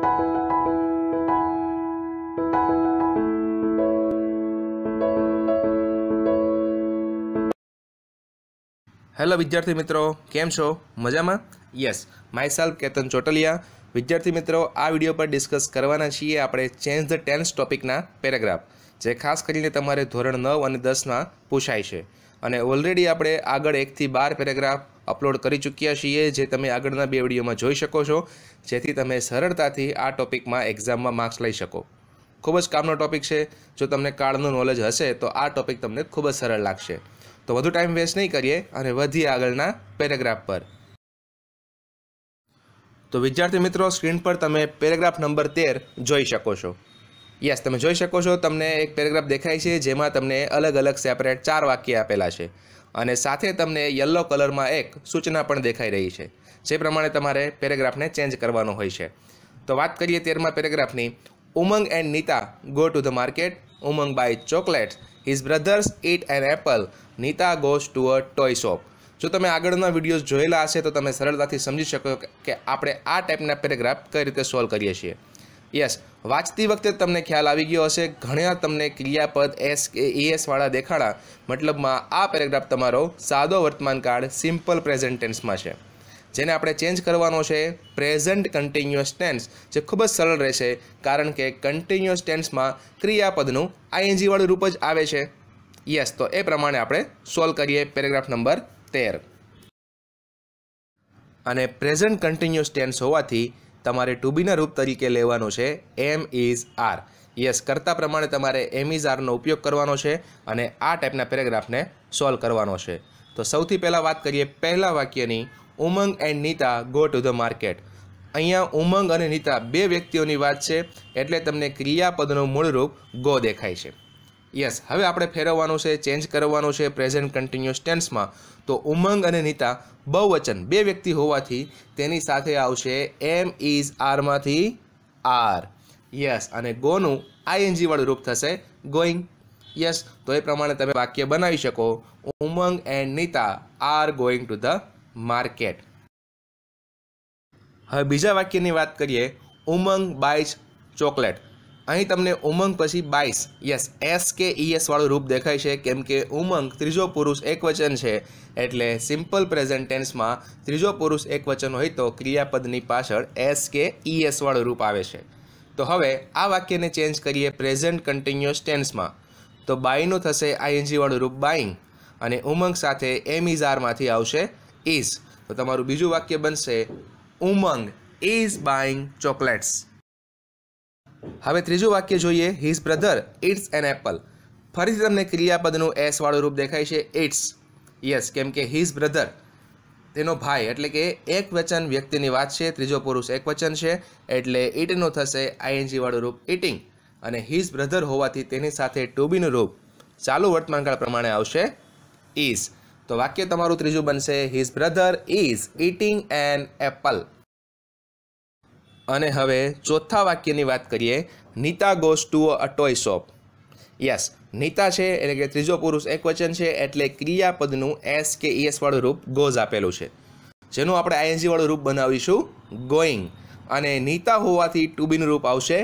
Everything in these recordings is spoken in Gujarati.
હેલો વિદ્યાર્થી મિત્રો કેમ છો મજામાં yes myself Ketan Chotaliya વિદ્યાર્થી મિત્રો આ વિડીયો પર ડિસ્કસ કરવાના છીએ આપણે ચેન્જ ધ ટેન્સ ટોપિકના પેરેગ્રાફ જે ખાસ કરીને તમારે ધોરણ નવ અને દસમાં પૂછાય છે અને ઓલરેડી આપણે આગળ એકથી બાર પેરેગ્રાફ અપલોડ કરી ચૂક્યા છીએ જે તમે આગળના બે વિડીયોમાં જોઈ શકો છો જેથી તમે સરળતાથી આ ટોપિકમાં એક્ઝામમાં માર્ક્સ લઈ શકો ખૂબ જ કામનો ટોપિક છે જો તમને કાળનું નોલેજ હશે તો આ ટોપિક તમને ખૂબ જ સરળ લાગશે તો વધુ ટાઈમ વેસ્ટ નહીં કરીએ અને વધીએ આગળના પેરેગ્રાફ પર તો વિદ્યાર્થી મિત્રો સ્ક્રીન પર તમે પેરેગ્રાફ નંબર તેર જોઈ શકો છો યસ તમે જોઈ શકો છો તમને એક પેરેગ્રાફ દેખાય છે જેમાં તમને અલગ અલગ સેપરેટ ચાર વાક્ય આપેલા છે અને સાથે તમને યલો કલરમાં એક સૂચના પણ દેખાઈ રહી છે જે પ્રમાણે તમારે પેરેગ્રાફને ચેન્જ કરવાનો હોય છે તો વાત કરીએ તેરમા પેરેગ્રાફની Umang and Nita go to the market Umang buy chocolate his brothers eat an apple Nita goes to a toy shop જો તમે આગળના વિડીયોઝ જોયેલા હશે તો તમે સરળતાથી સમજી શકો કે આપણે આ ટાઈપના પેરેગ્રાફ કઈ રીતે સોલ્વ કરીએ છીએ યસ વાંચતી વખતે તમને ખ્યાલ આવી ગયો હશે ઘણા તમને ક્રિયાપદ એસ કે એએસવાળા દેખાડા મતલબમાં આ પેરેગ્રાફ તમારો સાદો વર્તમાનકાળ સિમ્પલ પ્રેઝન્ટ ટેન્સમાં છે જેને આપણે ચેન્જ કરવાનો છે પ્રેઝન્ટ કન્ટિન્યુઅસ ટેન્સ જે ખૂબ જ સરળ રહેશે કારણ કે કન્ટિન્યુઅસ ટેન્સમાં ક્રિયાપદનું આઈએનજીવાળું રૂપ જ આવે છે યસ તો એ પ્રમાણે આપણે સોલ્વ કરીએ પેરેગ્રાફ નંબર તેર અને પ્રેઝન્ટ કન્ટિન્યુઅસ ટેન્સ હોવાથી તમારે ટુ બીના રૂપ તરીકે લેવાનો છે એમ ઇઝ આર યસ કરતા પ્રમાણે તમારે એમ ઇઝ આરનો ઉપયોગ કરવાનો છે અને આ ટાઈપના પેરેગ્રાફને સોલ્વ કરવાનો છે તો સૌથી પહેલાં વાત કરીએ પહેલાં વાક્યની Umang and Nita go to the market અહીંયા ઉમંગ અને નીતા બે વ્યક્તિઓની વાત છે એટલે તમને ક્રિયાપદનું મૂળરૂપ ગો દેખાય છે યસ હવે આપણે ફેરવવાનું છે ચેન્જ કરવાનું છે પ્રેઝન્ટ કન્ટિન્યુઅસ ટેન્સમાં તો ઉમંગ અને નીતા બહુવચન બે વ્યક્તિ હોવાથી તેની સાથે આવશે એમ ઇઝ આરમાંથી આર યસ અને ગોનું આઈએનજીવાળું રૂપ થશે ગોઈંગ યસ તો એ પ્રમાણે તમે વાક્ય બનાવી શકો Umang and Nita are going to the market હવે બીજા વાક્યની વાત કરીએ ઉમંગ બાઇઝ ચોકલેટ અહીં તમને ઉમંગ પછી બાઈસ યસ એસ કે e વાળું રૂપ દેખાય છે કેમ કે ઉમંગ ત્રીજો પુરુષ એકવચન છે એટલે સિમ્પલ પ્રેઝન્ટ ત્રીજો પુરુષ એકવચન હોય તો ક્રિયાપદની પાછળ એસ કે e વાળું રૂપ આવે છે તો હવે આ વાક્યને ચેન્જ કરીએ પ્રેઝન્ટ કન્ટિન્યુઅસ ટેન્સમાં તો બાયનું થશે વાળું રૂપ બાઈંગ અને ઉમંગ સાથે એમ ઇઝારમાંથી આવશે ઇઝ તો તમારું બીજું વાક્ય બનશે ઉમંગ ઇઝ બાઈંગ ચોકલેટ્સ હવે ત્રીજું વાક્ય જોઈએ his brother eats an apple ફરીથી તમને ક્રિયાપદનું એસવાળું રૂપ દેખાય છે ઇટ્સ યસ કેમ કે હિઝ બ્રધર તેનો ભાઈ એટલે કે એક વચન વ્યક્તિની વાત છે ત્રીજો પુરુષ એક વચન છે એટલે ઇટનું થશે આઈએનજીવાળું રૂપ ઇટિંગ અને હિઝ બ્રધર હોવાથી તેની સાથે ટુ રૂપ ચાલુ વર્તમાનકાળ પ્રમાણે આવશે ઇઝ તો વાક્ય તમારું ત્રીજું બનશે his brother is eating an apple અને હવે ચોથા વાક્યની વાત કરીએ Nita goes to a toy shop yes Nita છે એટલે કે ત્રીજો પુરુષ એકવચન છે એટલે ક્રિયાપદનું એસ કે e વાળું રૂપ ગોઝ આપેલું છે જેનું આપણે આઈએનજીવાળું રૂપ બનાવીશું ગોઈંગ અને નીતા હોવાથી ટુ બીનું રૂપ આવશે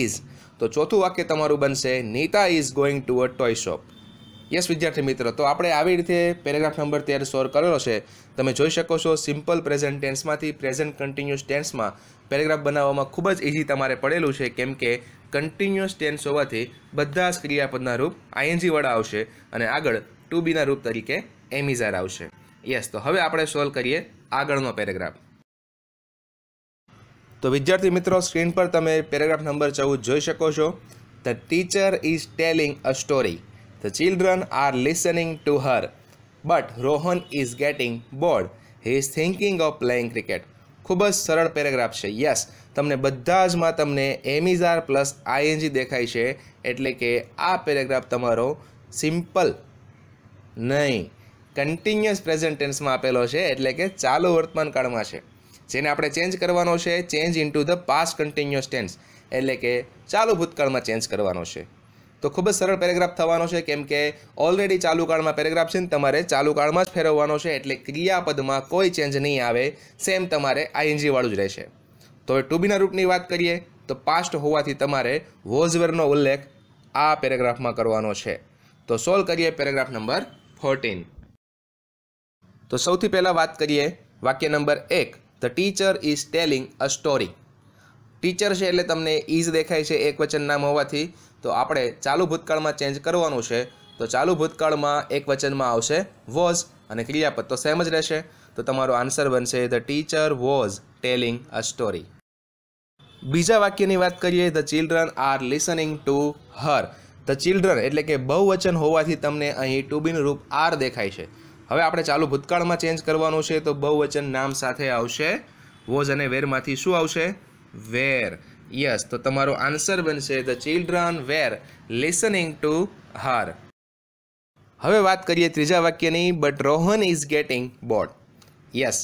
ઇઝ તો ચોથું વાક્ય તમારું બનશે Nita is going to a toy shop yes વિદ્યાર્થી મિત્રો તો આપણે આવી રીતે પેરેગ્રાફ નંબર તેર સોલ્વ કરેલો છે તમે જોઈ શકો છો સિમ્પલ પ્રેઝન્ટ ટેન્સમાંથી પ્રેઝન્ટ કન્ટિન્યુઅસ ટેન્સમાં પેરેગ્રાફ બનાવવામાં ખૂબ જ ઇઝી તમારે પડેલું છે કેમ કે કન્ટિન્યુઅસ ટેન્સ હોવાથી બધા જ ક્રિયાપદના રૂપ આઈએનજીવાળા આવશે અને આગળ ટુ બીના રૂપ તરીકે એમિઝાર આવશે યસ તો હવે આપણે સોલ્વ કરીએ આગળનો પેરેગ્રાફ તો વિદ્યાર્થી મિત્રો સ્ક્રીન પર તમે પેરેગ્રાફ નંબર ચૌદ જોઈ શકો છો the teacher is telling a story The children are listening to her. But Rohan is getting bored. He is thinking of playing cricket. ખૂબ જ સરળ પેરેગ્રાફ છે યસ તમને બધા જમાં તમને એમિઝાર પ્લસ આઈએનજી દેખાય છે એટલે કે આ પેરેગ્રાફ તમારો સિમ્પલ નહીં કન્ટિન્યુઅસ પ્રેઝન્ટ ટેન્સમાં આપેલો છે એટલે કે ચાલુ વર્તમાન કાળમાં છે જેને આપણે ચેન્જ કરવાનો છે change into the past continuous tense એટલે કે ચાલુ ભૂતકાળમાં ચેન્જ કરવાનો છે તો ખૂબ જ સરળ પેરેગ્રાફ થવાનો છે કેમ કે ઓલરેડી ચાલુ કાળમાં પેરેગ્રાફ છે ને તમારે ચાલુ કાળમાં જ ફેરવવાનો છે એટલે ક્રિયાપદમાં કોઈ ચેન્જ નહીં આવે સેમ તમારે આઈએનજીવાળું જ રહેશે તો હવે ટુ બીના રૂપની વાત કરીએ તો પાસ્ટ હોવાથી તમારે વોઝવેરનો ઉલ્લેખ આ પેરેગ્રાફમાં કરવાનો છે તો સોલ્વ કરીએ પેરેગ્રાફ નંબર ફોર્ટીન તો સૌથી પહેલાં વાત કરીએ વાક્ય નંબર એક the teacher is telling a story teacher છે એટલે તમને ઇઝ દેખાય છે એક વચન નામ હોવાથી તો આપણે ચાલુ ભૂતકાળમાં ચેન્જ કરવાનું છે તો ચાલુ ભૂતકાળમાં એક વચનમાં આવશે વોઝ અને ક્રિયાપદ તો સેમ જ રહેશે તો તમારો આન્સર બનશે the teacher was telling a story બીજા વાક્યની વાત કરીએ the children are listening to her the children એટલે કે બહુવચન હોવાથી તમને અહીં ટુ બીનું રૂપ આર દેખાય છે હવે આપણે ચાલુ ભૂતકાળમાં ચેન્જ કરવાનું છે તો બહુવચન નામ સાથે આવશે વોઝ અને વેરમાંથી શું આવશે વેર યસ તો તમારો આન્સર બનશે the children were listening to her હવે વાત કરીએ ત્રીજા વાક્યની but Rohan is getting bored yes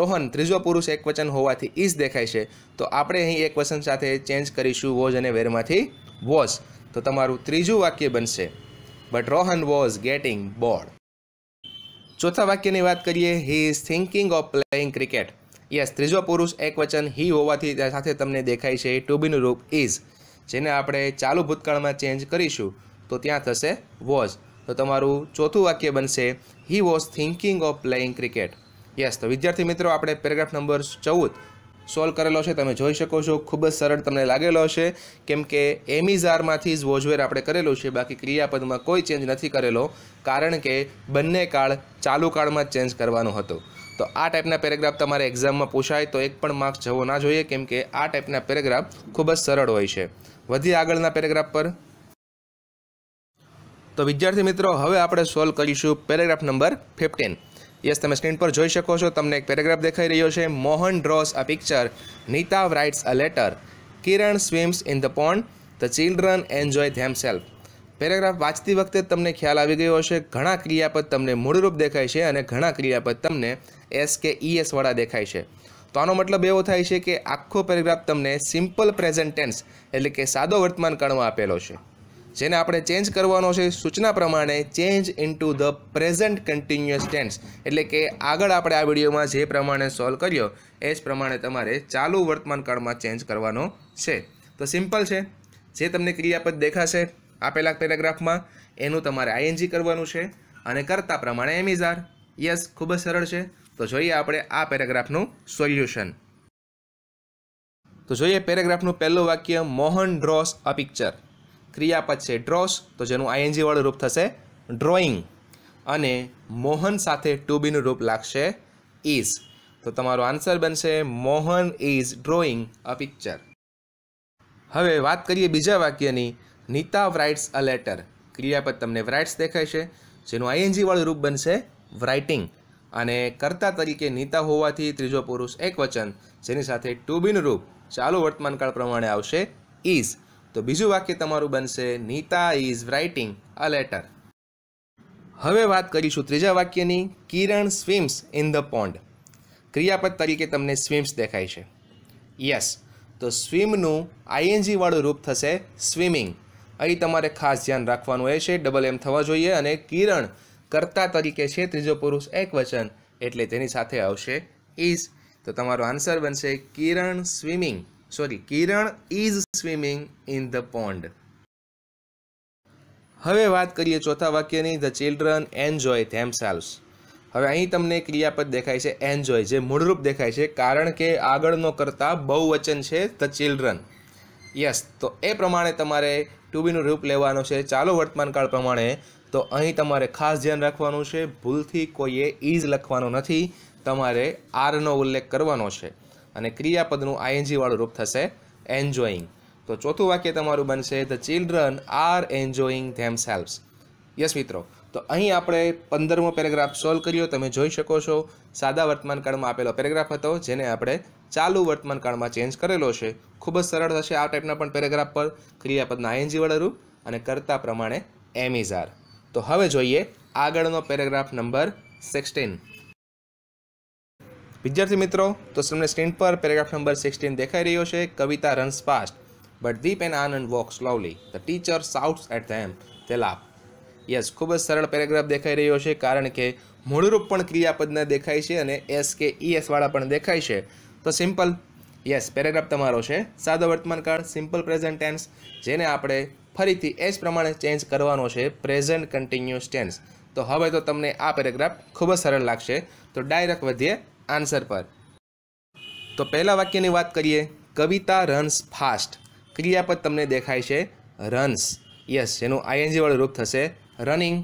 Rohan ત્રીજો પુરુષ એકવચન હોવાથી ઇઝ દેખાય છે તો આપણે અહીં એકવચન સાથે ચેન્જ કરીશું વોઝ અને વેરમાંથી વોઝ તો તમારું ત્રીજું વાક્ય બનશે but Rohan was getting bored ચોથા વાક્યની વાત કરીએ he is thinking of playing cricket yes ત્રીજો પુરુષ એકવચન હી હોવાથી સાથે તમને દેખાય છે ટુ બીનું રૂપ ઇઝ જેને આપણે ચાલુ ભૂતકાળમાં ચેન્જ કરીશું તો ત્યાં થશે વોઝ તો તમારું ચોથું વાક્ય બનશે he was thinking of playing cricket yes તો વિદ્યાર્થી મિત્રો આપણે પેરેગ્રાફ નંબર ચૌદ સોલ્વ કરેલો છે તમે જોઈ શકો છો ખૂબ જ સરળ તમને લાગેલો હશે કેમ કે એમિઝારમાંથી જ વોઝવેર આપણે કરેલું છે બાકી ક્રિયાપદમાં કોઈ ચેન્જ નથી કરેલો કારણ કે બંને કાળ ચાલુ કાળમાં ચેન્જ કરવાનો હતો તો આ ટાઈપના પેરેગ્રાફ તમારે એક્ઝામમાં પૂછાય તો એક પણ માર્ક જવો ના જોઈએ કેમ કે આ ટાઈપના પેરેગ્રાફ ખૂબ જ સરળ હોય છે વધી આગળના પેરેગ્રાફ પર તો વિદ્યાર્થી મિત્રો હવે આપણે સોલ્વ કરીશું પેરેગ્રાફ નંબર ફિફ્ટીન યસ તમે સ્ક્રીન પર જોઈ શકો છો તમને એક પેરેગ્રાફ દેખાઈ રહ્યો છે Mohan draws a picture Nita writes a letter Kiran swims in the pond the children enjoy themself paragraph વાંચતી વખતે તમને ખ્યાલ આવી ગયો હશે ઘણા ક્રિયાપદ તમને મૂળરૂપ દેખાય છે અને ઘણા ક્રિયાપદ તમને એસ કે ઈએસવાળા દેખાય છે તો આનો મતલબ એવો થાય છે કે આખો પેરેગ્રાફ તમને સિમ્પલ પ્રેઝન્ટ ટેન્સ એટલે કે સાદો વર્તમાન કાળમાં આપેલો છે જેને આપણે ચેન્જ કરવાનો છે સૂચના પ્રમાણે change into the present continuous tense એટલે કે આગળ આપણે આ વિડીયોમાં જે પ્રમાણે સોલ્વ કર્યો એ જ પ્રમાણે તમારે ચાલુ વર્તમાન કાળમાં ચેન્જ કરવાનો છે તો સિમ્પલ છે જે તમને ક્રિયાપદ દેખાશે આપેલા પેરેગ્રાફમાં એનું તમારે આઈએનજી કરવાનું છે અને કરતા પ્રમાણે એમિઝાર યસ ખૂબ જ સરળ છે તો જોઈએ આપણે આ પેરેગ્રાફનું સોલ્યુશન તો જોઈએ પેરેગ્રાફનું પહેલું વાક્ય મોહન ડ્રોસ અ પિક્ચર ક્રિયાપદ છે ડ્રોસ તો જેનું આઈએનજી વાળું રૂપ થશે ડ્રોઈંગ અને મોહન સાથે ટુ બીનું રૂપ લાગશે ઇઝ તો તમારો આન્સર બનશે Mohan is drawing a picture હવે વાત કરીએ બીજા વાક્યની નીતા વ્રાઇટ્સ અ લેટર ક્રિયાપદ તમને રાઇટ્સ દેખાય છે જેનું આઈએનજીવાળું રૂપ બનશે રાઇટિંગ અને કર્તા તરીકે નીતા હોવાથી ત્રીજો પુરુષ એકવચન જેની સાથે ટુ બીનું રૂપ ચાલુ વર્તમાનકાળ પ્રમાણે આવશે ઇઝ તો બીજું વાક્ય તમારું બનશે Nita is writing a letter હવે વાત કરીશું ત્રીજા વાક્યની Kiran swims in the pond ક્રિયાપદ તરીકે તમને સ્વિમ્સ દેખાય છે યસ તો સ્વિમનું આઈએનજીવાળું રૂપ થશે સ્વિમિંગ અહીં તમારે ખાસ ધ્યાન રાખવાનું છે ડબલ એમ થવા જોઈએ અને કિરણ કર્તા તરીકે છે ત્રીજો પુરુષ એક વચન એટલે તેની સાથે આવશે ઇઝ તો તમારો આન્સર બનશે Kiran swimming sorry Kiran is swimming in the pond હવે વાત કરીએ ચોથા વાક્યની ધ ચિલ્ડ્રન એન્જોય ધેમસેલ્વ્સ હવે અહીં તમને ક્રિયાપદ દેખાય છે એન્જોય જે મૂળરૂપ દેખાય છે કારણ કે આગળનો કરતાં વચન છે ધ ચિલ્ડ્રન યસ તો એ પ્રમાણે તમારે ટુ બીનું રૂપ લેવાનું છે ચાલો વર્તમાનકાળ પ્રમાણે તો અહીં તમારે ખાસ ધ્યાન રાખવાનું છે ભૂલથી કોઈએ ઇઝ લખવાનું નથી તમારે આરનો ઉલ્લેખ કરવાનો છે અને ક્રિયાપદનું આઈએનજીવાળું રૂપ થશે એન્જોઈંગ તો ચોથું વાક્ય તમારું બનશે the children are enjoying themselves yes મિત્રો તો અહીં આપણે પંદરમો પેરેગ્રાફ સોલ્વ કર્યો તમે જોઈ શકો છો સાદા વર્તમાનકાળમાં આપેલો પેરેગ્રાફ હતો જેને આપણે ચાલુ વર્તમાનકાળમાં ચેન્જ કરેલો છે ખૂબ જ સરળ થશે આ ટાઈપના પણ પેરેગ્રાફ પર ક્રિયાપદના આઈએનજીવાળા રૂપ અને કરતા પ્રમાણે એમિઝાર તો હવે જોઈએ આગળનો પેરેગ્રાફ નંબર સિક્સટીન વિદ્યાર્થી મિત્રો તો તમને સ્ક્રીન પર પેરેગ્રાફ નંબર સિક્સટીન દેખાઈ રહ્યો છે Kavita runs fast but Deep and Anand walk slowly the teacher shouts at them તે લાભ યસ ખૂબ જ સરળ પેરેગ્રાફ દેખાઈ રહ્યો છે કારણ કે મૂળરૂપ પણ ક્રિયાપદના દેખાય છે અને એસ કે ઈ e એસવાળા પણ દેખાય છે તો સિમ્પલ યસ પેરેગ્રાફ તમારો છે સાદો વર્તમાન કાળ સિમ્પલ પ્રેઝન્ટ ટેન્સ જેને આપણે ફરીથી એ જ પ્રમાણે ચેન્જ કરવાનો છે પ્રેઝન્ટ કન્ટિન્યુઅસ ટેન્સ તો હવે તો તમને આ પેરેગ્રાફ ખૂબ જ સરળ લાગશે તો ડાયરેક્ટ વધીએ આન્સર પર તો પહેલાં વાક્યની વાત કરીએ કવિતા રન્સ ફાસ્ટ ક્રિયાપદ તમને દેખાય છે રન્સ યસ એનું આઈએનજીવાળું રૂપ થશે રનિંગ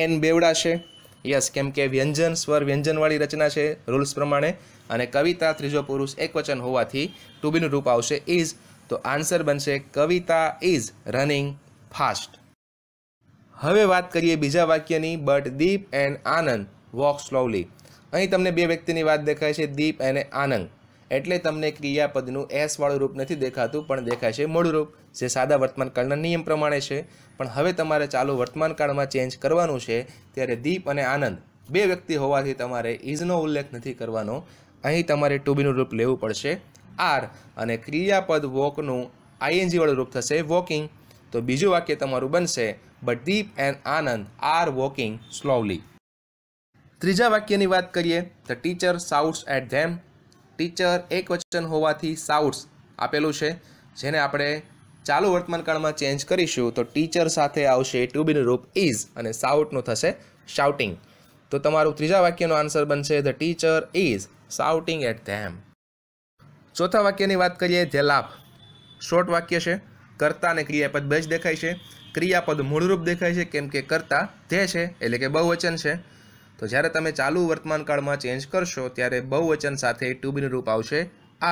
એન બેવડાશે યસ કેમ કે વ્યંજન સ્વર વ્યંજનવાળી રચના છે રૂલ્સ પ્રમાણે અને કવિતા ત્રીજો પુરુષ એકવચન હોવાથી ટુ બીનું રૂપ આવશે ઇઝ તો આન્સર બનશે કવિતા ઇઝ રનિંગ ફાસ્ટ હવે વાત કરીએ બીજા વાક્યની but Deep and Anand walk slowly અહીં તમને બે વ્યક્તિની વાત દેખાય છે દીપ અને આનંદ એટલે તમને ક્રિયાપદનું એસવાળું રૂપ નથી દેખાતું પણ દેખાય છે મૂળ રૂપ જે સાદા વર્તમાનકાળના નિયમ પ્રમાણે છે પણ હવે તમારે ચાલુ વર્તમાનકાળમાં ચેન્જ કરવાનું છે ત્યારે દીપ અને આનંદ બે વ્યક્તિ હોવાથી તમારે ઇઝનો ઉલ્લેખ નથી કરવાનો અહીં તમારે ટુ બીનું રૂપ લેવું પડશે આર અને ક્રિયાપદ વોકનું આઈએનજીવાળું રૂપ થશે વોકિંગ તો બીજું વાક્ય તમારું બનશે but Deep and Anand are walking slowly ત્રીજા વાક્યની વાત કરીએ the teacher shouts at them teacher એક વચન હોવાથી સાઉટ્સ આપેલું છે જેને આપણે ચાલુ વર્તમાનકાળમાં ચેન્જ કરીશું તો ટીચર સાથે આવશે ટુ બીનું રૂપ ઇઝ અને સાઉટનું થશે શાઉટિંગ તો તમારું ત્રીજા વાક્યનો આન્સર બનશે the teacher is shouting at them ચોથા વાક્યની વાત કરીએ જે લાભ શોર્ટ વાક્ય છે કર્તા અને ક્રિયાપદ બે જ દેખાય છે ક્રિયાપદ મૂળરૂપ દેખાય છે કેમ કે કરતા તે છે એટલે કે બહુવચન છે તો જ્યારે તમે ચાલુ વર્તમાનકાળમાં ચેન્જ કરશો ત્યારે બહુવચન સાથે ટુબીનું રૂપ આવશે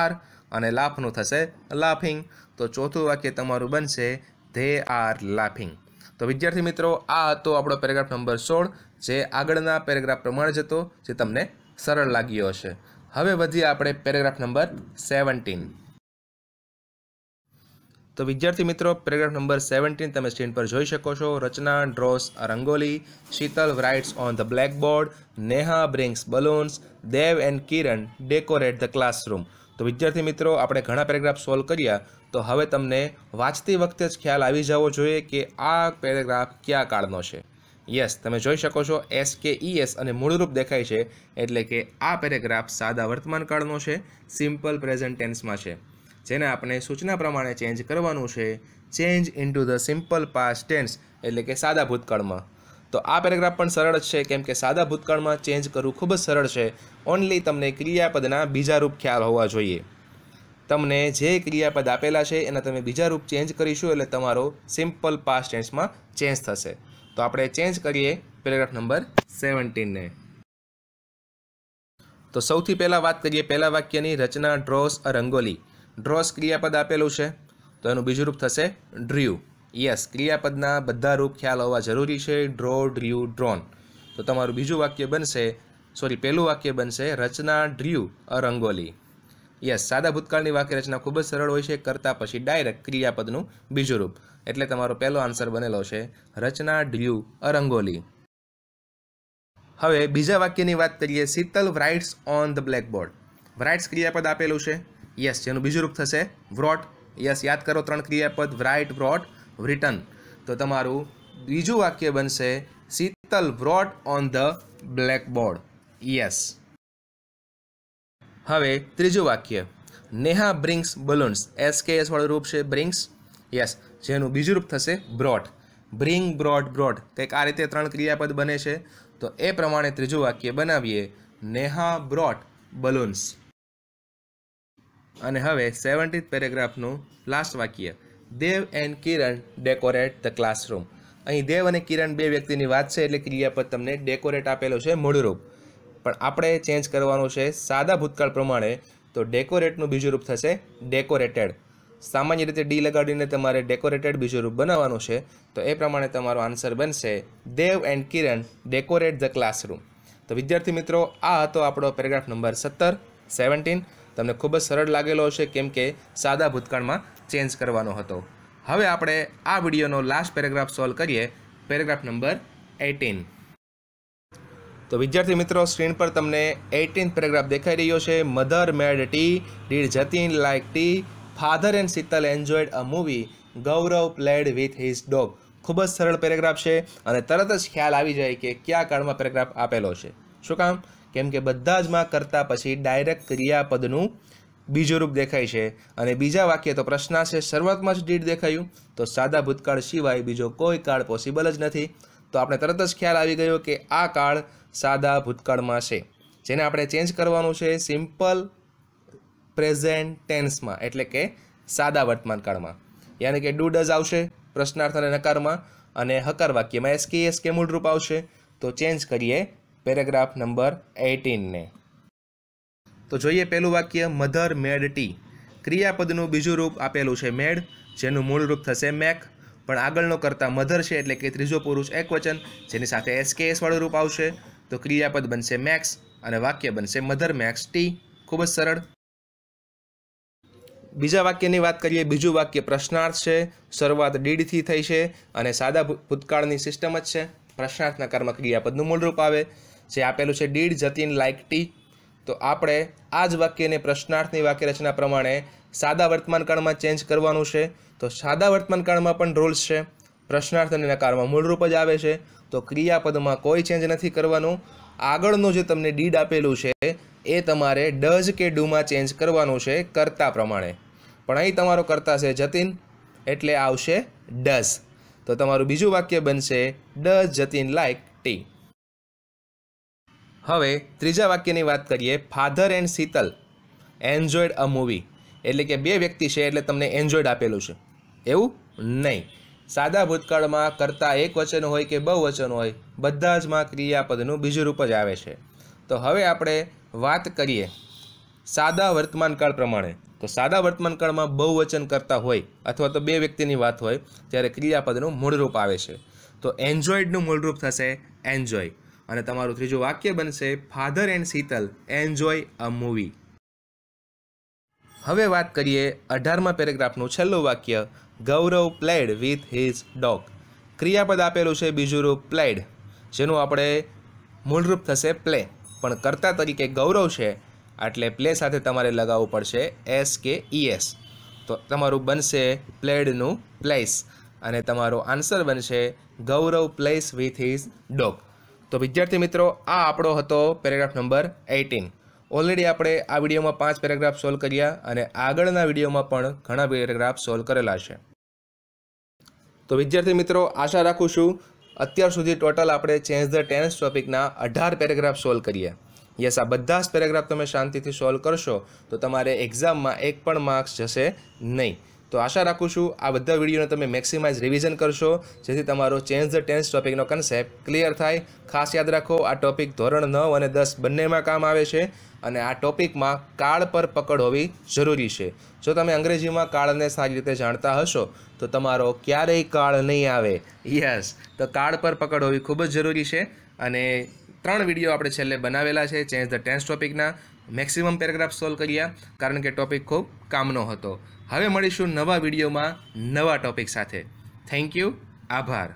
આર અને લાફનું થશે લાફિંગ તો ચોથું વાક્ય તમારું બનશે ધે આર લાફિંગ તો વિદ્યાર્થી મિત્રો આ હતો આપણો પેરેગ્રાફ નંબર સોળ જે આગળના પેરેગ્રાફ પ્રમાણે જતો જે તમને સરળ લાગ્યો હશે હવે વધીએ આપણે પેરેગ્રાફ નંબર સેવન્ટીન તો વિદ્યાર્થી મિત્રો પેરેગ્રાફ નંબર સેવન્ટીન તમે સ્ક્રીન પર જોઈ શકો છો Rachna draws rangoli Sheetal writes on the blackboard Neha brings balloons Dev and Kiran decorate the classroom તો વિદ્યાર્થી મિત્રો આપણે ઘણા પેરેગ્રાફ સોલ્વ કર્યા તો હવે તમને વાંચતી વખતે જ ખ્યાલ આવી જવો જોઈએ કે આ પેરેગ્રાફ કયા કાળનો છે યસ તમે જોઈ શકો છો એસ કે ઈ એસ અને મૂળરૂપ દેખાય છે એટલે કે આ પેરેગ્રાફ સાદા વર્તમાનકાળનો છે સિમ્પલ પ્રેઝન્ટ ટેન્સમાં છે જેને આપણે સૂચના પ્રમાણે ચેન્જ કરવાનું છે change into the simple past tense એટલે કે સાદા ભૂતકાળમાં તો આ પેરેગ્રાફ પણ સરળ છે કેમ કે સાદા ભૂતકાળમાં ચેન્જ કરવું ખૂબ જ સરળ છે ઓનલી તમને ક્રિયાપદના બીજા રૂપ ખ્યાલ હોવા જોઈએ તમને જે ક્રિયાપદ આપેલા છે એના તમે બીજા રૂપ ચેન્જ કરીશું એટલે તમારો સિમ્પલ પાસ્ટ ટેન્સમાં ચેન્જ થશે તો આપણે ચેન્જ કરીએ પેરેગ્રાફ નંબર સેવન્ટીનને તો સૌથી પહેલાં વાત કરીએ પહેલાં વાક્યની રચના ડ્રોસ અ રંગોલી ડ્રોસ ક્રિયાપદ આપેલું છે તો એનું બીજું રૂપ થશે ડ્ર્યુ યસ ક્રિયાપદના બધા રૂપ ખ્યાલ હોવા જરૂરી છે ડ્રો ડ્ર્યુ ડ્રોન તો તમારું બીજું વાક્ય બનશે સોરી પહેલું વાક્ય બનશે રચના ડ્ર્યુ અ રંગોલી યસ સાદા ભૂતકાળની વાક્ય રચના ખૂબ જ સરળ હોય છે કરતાં પછી ડાયરેક્ટ ક્રિયાપદનું બીજું રૂપ એટલે તમારો પહેલો આન્સર બનેલો છે રચના ડ્યુ અરંગોલી હવે બીજા વાક્યની વાત કરીએ Sheetal writes on the blackboard writes ક્રિયાપદ આપેલું છે યસ જેનું બીજું રૂપ થશે વ્રોટ યસ યાદ કરો ત્રણ ક્રિયાપદ વ્રાઇટ વ્રોટ રિટર્ન તો તમારું બીજું વાક્ય બનશે Sheetal wrote on the blackboard yes હવે ત્રીજું વાક્ય નેહા બ્રિંગ્સ બલૂન્સ એસ કે એસ વાળું રૂપ છે બ્રિંક્સ યસ જેનું બીજું રૂપ થશે બ્રોટ બ્રિંગ બ્રોટ બ્રોડ કંઈક આ રીતે ત્રણ ક્રિયાપદ બને છે તો એ પ્રમાણે ત્રીજું વાક્ય બનાવીએ નેહા બ્રોટ બલૂન્સ અને હવે સેવન્ટીથ પેરેગ્રાફનું લાસ્ટ વાક્ય Dev and Kiran decorate the classroom અહીં દેવ અને કિરણ બે વ્યક્તિની વાત છે એટલે ક્રિયાપદ તમને ડેકોરેટ આપેલો છે મૂળરૂપ પણ આપણે ચેન્જ કરવાનું છે સાદા ભૂતકાળ પ્રમાણે તો ડેકોરેટનું બીજું રૂપ થશે ડેકોરેટેડ સામાન્ય રીતે ડી લગાડીને તમારે ડેકોરેટેડ બીજું રૂપ બનાવવાનું છે તો એ પ્રમાણે તમારો આન્સર બનશે Dev and Kiran decorate the classroom તો વિદ્યાર્થી મિત્રો આ હતો આપણો પેરેગ્રાફ નંબર સત્તર સેવન્ટીન તમને ખૂબ જ સરળ લાગેલો હશે કેમ કે સાદા ભૂતકાળમાં ચેન્જ કરવાનો હતો હવે આપણે આ વિડીયોનો લાસ્ટ પેરેગ્રાફ સોલ્વ કરીએ પેરેગ્રાફ નંબર એટીન તો વિદ્યાર્થી મિત્રો સ્ક્રીન પર તમને એટીન્થ પેરેગ્રાફ દેખાઈ રહ્યો છે mother made tea did Jatin like tea father and Sheetal enjoyed a movie Gaurav played with his dog ખૂબ જ સરળ પેરેગ્રાફ છે અને તરત જ ખ્યાલ આવી જાય કે કયા કાળમાં પેરેગ્રાફ આપેલો છે શું કામ કેમ કે બધા જ માં કરતાં પછી ડાયરેક્ટ ક્રિયાપદનું બીજું રૂપ દેખાય છે અને બીજા વાક્ય તો છે શરૂઆતમાં જ ડીડ દેખાયું તો સાદા ભૂતકાળ સિવાય બીજો કોઈ કાળ પોસિબલ જ નથી તો આપણે તરત જ ખ્યાલ આવી ગયો કે આ કાળ સાદા ભૂતકાળમાં છે જેને આપણે ચેન્જ કરવાનું છે સિમ્પલ પ્રેઝેન્ટ ટેન્સમાં એટલે કે સાદા વર્તમાનકાળમાં યાની કે ડુ ડઝ આવશે પ્રશ્નાર્થ અને નકારમાં અને હકાર વાક્યમાં એસકે એસકે મૂળરૂપ આવશે તો ચેન્જ કરીએ પેરેગ્રાફ નંબર એટીનને તો જોઈએ પહેલું વાક્ય મધર મેડ ટી ક્રિયાપદનું બીજું રૂપ આપેલું છે મેડ જેનું મૂળરૂપ થશે મેક પણ આગળનો કરતાં મધર છે એટલે કે ત્રીજો પુરુષ એકવચન જેની સાથે એસકેએસ વાળું રૂપ આવશે તો ક્રિયાપદ બનશે મેક્સ અને વાક્ય બનશે મધર મેક્સ ટી ખૂબ જ સરળ બીજા વાક્યની વાત કરીએ બીજું વાક્ય પ્રશ્નાર્થ છે શરૂઆત ડીડથી થઈ છે અને સાદા ભૂતકાળની સિસ્ટમ જ છે પ્રશ્નાર્થના કર્મ ક્રિયાપદનું મૂળરૂપ આવે જે આપેલું છે દીડ જતીન લાઇક ટી તો આપણે આ જ વાક્યને પ્રશ્નાર્થની વાક્ય રચના પ્રમાણે સાદા વર્તમાનકાળમાં ચેન્જ કરવાનું છે તો સાદા વર્તમાનકાળમાં પણ રોલ્સ છે પ્રશ્નાર્થ અને નકારમાં મૂળરૂપ જ આવે છે તો ક્રિયાપદમાં કોઈ ચેન્જ નથી કરવાનું આગળનું જે તમને ડીડ આપેલું છે એ તમારે ડઝ કે ડુમાં ચેન્જ કરવાનું છે કરતા પ્રમાણે પણ અહીં તમારો કરતા છે જતીન એટલે આવશે ડઝ તો તમારું બીજું વાક્ય બનશે ડઝ જતીન લાઇક ટી હવે ત્રીજા વાક્યની વાત કરીએ father and Sheetal enjoyed a movie એટલે કે બે વ્યક્તિ છે એટલે તમને એન્જોયડ આપેલું છે એવું નહીં સાદા ભૂતકાળમાં કરતા એક વચન હોય કે બહુ વચન હોય બધા જ માં ક્રિયાપદનું બીજું રૂપ જ આવે છે તો હવે આપણે વાત કરીએ સાદા વર્તમાનકાળ પ્રમાણે તો સાદા વર્તમાનકાળમાં બહુ વચન કરતા હોય અથવા તો બે વ્યક્તિની વાત હોય ત્યારે ક્રિયાપદનું મૂળરૂપ આવે છે તો એન્જોયડનું મૂળરૂપ થશે એન્જોય અને તમારું ત્રીજું વાક્ય બનશે father and Sheetal enjoy a movie હવે વાત કરીએ અઢારમા પેરેગ્રાફનું છેલ્લું વાક્ય Gaurav played with his dog ક્રિયાપદ આપેલું છે બીજું રૂપ પ્લેડ જેનું આપણે મૂળરૂપ થશે પ્લે પણ કર્તા તરીકે ગૌરવ છે એટલે પ્લે સાથે તમારે લગાવવું પડશે એસ કે ઈએસ e તો તમારું બનશે પ્લેડનું પ્લેસ અને તમારો આન્સર બનશે Gaurav plays with his dog તો વિદ્યાર્થી મિત્રો આ આપણો હતો પેરેગ્રાફ નંબર એઇટીન ઓલરેડી આપણે આ વિડીયોમાં પાંચ પેરેગ્રાફ સોલ્વ કર્યા અને આગળના વિડીયોમાં પણ ઘણા પેરેગ્રાફ સોલ્વ કરેલા છે તો વિદ્યાર્થી મિત્રો આશા રાખું છું અત્યાર સુધી ટોટલ આપણે ચેન્જ ધ ટેન્સ ટોપિકના અઢાર પેરેગ્રાફ સોલ્વ કરીએ યસ આ બધા જ પેરેગ્રાફ તમે શાંતિથી સોલ્વ કરશો તો તમારે એક્ઝામમાં એક પણ માર્ક્સ જશે નહીં તો આશા રાખું છું આ બધા વિડીયોને તમે મેક્સિમાઇઝ રિવિઝન કરશો જેથી તમારો ચેન્જ ધ ટેન્સ ટોપિકનો કન્સેપ્ટ ક્લિયર થાય ખાસ યાદ રાખો આ ટોપિક ધોરણ નવ અને દસ બંનેમાં કામ આવે છે અને આ ટોપિકમાં કાળ પર પકડ હોવી જરૂરી છે જો તમે અંગ્રેજીમાં કાળને સારી રીતે જાણતા હશો તો તમારો ક્યારેય કાળ નહીં આવે યસ તો કાળ પર પકડ હોવી ખૂબ જ જરૂરી છે અને ત્રણ વિડીયો આપણે છેલ્લે બનાવેલા છે ચેન્જ ધ ટેન્સ ટોપિકના મેક્સિમમ પેરેગ્રાફ સોલ્વ કર્યા કારણ કે ટોપિક ખૂબ કામનો હતો હવે મળીશું નવા વિડીયોમાં નવા ટોપિક સાથે થેન્ક યુ આભાર